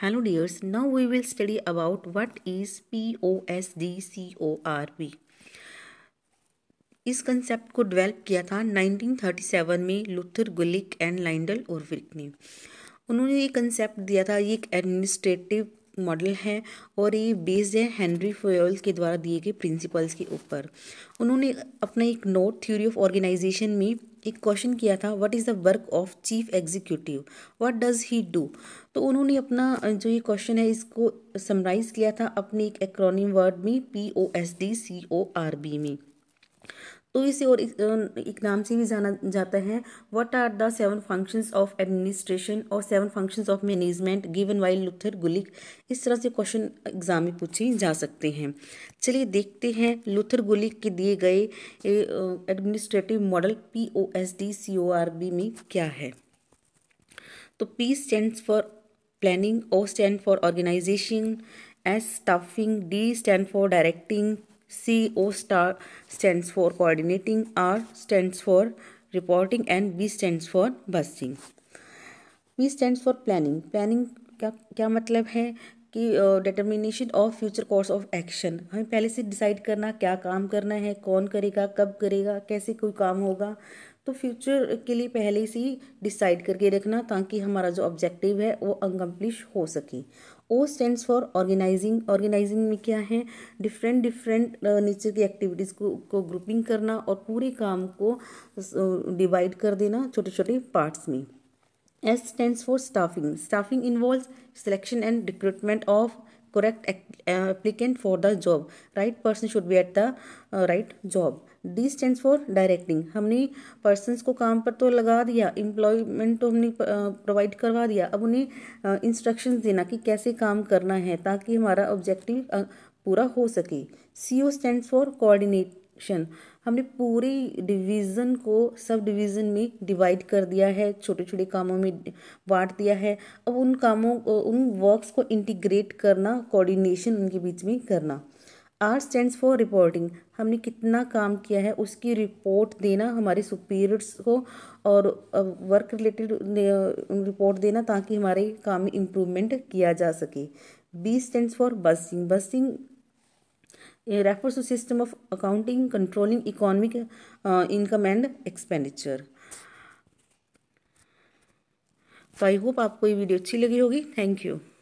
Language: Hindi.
Hello dears now we will study about what is P O S D C O R P इस कंसेप्ट को डेवलप किया था 1937 में लुथर गुलिक एंड लाइंडल और ने उन्होंने ये कंसेप्ट दिया था ये एक एडमिनिस्ट्रेटिव मॉडल हैं और ये बेस्ड है हेनरी फोयल के द्वारा दिए गए प्रिंसिपल्स के ऊपर उन्होंने अपना एक नोट थ्योरी ऑफ ऑर्गेनाइजेशन में एक क्वेश्चन किया था what is the work of chief executive what does he do तो उन्होंने अपना जो ये क्वेश्चन है इसको समराइज़ किया था अपने एक एक्रोनिम वर्ड में P O S D C O R B में तो इसे और एक नाम से भी जाना जाता है what are the seven functions of administration और seven functions of management given by Luther Gulick इस तरह से क्वेश्चन एग्जाम में पूछे जा सकते हैं चलिए देखते हैं लुथर गुलिक के दिए गए administrative model P O S D C O R B में क्या है तो P stand for planning O stand for organization S staffing D stand for directing CO star stands for coordinating, R stands for reporting and B stands for busing. B stands for planning. Planning का क्या मतलब है कि determination of future course of action हमें पहले से डिसाइड करना क्या काम करना है कौन करेगा कब करेगा कैसे कोई काम होगा तो फ्यूचर के लिए पहले से ही डिसाइड करके रखना ताकि हमारा जो ऑब्जेक्टिव है वो अनकम्प्लिश हो सके O stands for organizing organizing में क्या है डिफरेंट डिफरेंट नेचर की एक्टिविटीज़ को को ग्रुपिंग करना और पूरे काम को डिवाइड कर देना छोटे छोटे पार्ट्स में S stands for staffing. Staffing involves selection and recruitment of correct applicant for the job. Right person should be at the uh, right job. D stand for directing हमने पर्सनस को काम पर तो लगा दिया एम्प्लॉयमेंट तो हमने प्रोवाइड करवा दिया अब उन्हें इंस्ट्रक्शंस देना कि कैसे काम करना है ताकि हमारा ऑब्जेक्टिव पूरा हो सके C O stand for coordination हमने पूरे डिवीज़न को सब डिवीज़न में डिवाइड कर दिया है छोटे छोटे कामों में बांट दिया है अब उन कामों उन वर्क्स को इंटीग्रेट करना कोऑर्डिनेशन उनके बीच में करना आर स्टैंड्स फॉर रिपोर्टिंग हमने कितना काम किया है उसकी रिपोर्ट देना हमारे सुपीरियर्स को और वर्क रिलेटेड रिपोर्ट देना ताकि हमारे काम में इम्प्रूवमेंट किया जा सके B stands for budgeting budgeting refers to system of accounting controlling economic income and expenditure तो आई होप आपको ये वीडियो अच्छी लगी होगी थैंक यू